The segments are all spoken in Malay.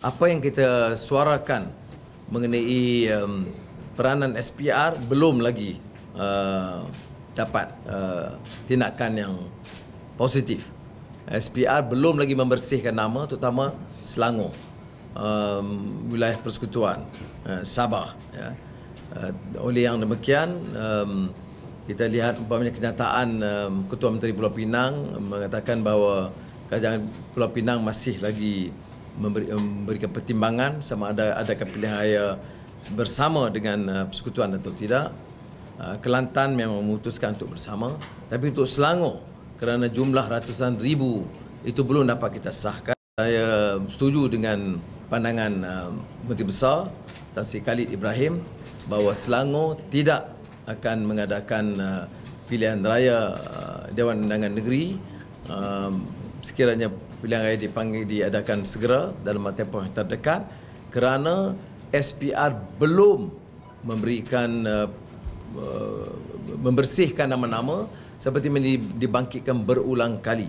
Apa yang kita suarakan mengenai um, peranan SPR belum lagi uh, dapat uh, tindakan yang positif. SPR belum lagi membersihkan nama terutama Selangor, um, wilayah persekutuan, uh, Sabah. Ya. Uh, oleh yang demikian, um, kita lihat umpamanya kenyataan um, Ketua Menteri Pulau Pinang mengatakan bahawa kerajaan Pulau Pinang masih lagi memberi, eh, memberikan pertimbangan sama ada adakah pilihan raya bersama dengan uh, persekutuan atau tidak. Uh, Kelantan memang memutuskan untuk bersama. Tapi untuk Selangor, kerana jumlah ratusan ribu itu belum dapat kita sahkan. Saya setuju dengan pandangan uh, Menteri Besar Tan Sri Khalid Ibrahim bahawa Selangor tidak akan mengadakan uh, pilihan raya uh, Dewan Undangan Negeri sekiranya pilihan raya dipanggil diadakan segera dalam tempoh yang terdekat kerana SPR belum memberikan uh, uh, membersihkan nama-nama seperti ini dibangkitkan berulang kali.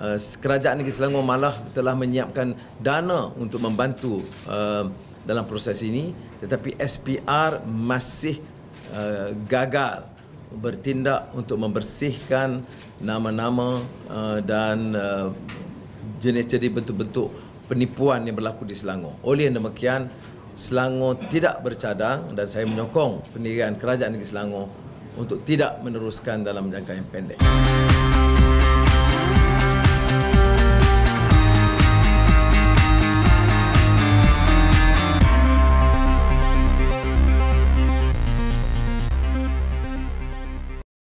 Uh, kerajaan Negeri Selangor malah telah menyiapkan dana untuk membantu dalam proses ini tetapi SPR masih gagal bertindak untuk membersihkan nama-nama uh, dan jenis-jenis uh, bentuk-bentuk penipuan yang berlaku di Selangor. Oleh yang demikian, Selangor tidak bercadang dan saya menyokong pendirian Kerajaan Negeri Selangor untuk tidak meneruskan dalam jangka yang pendek.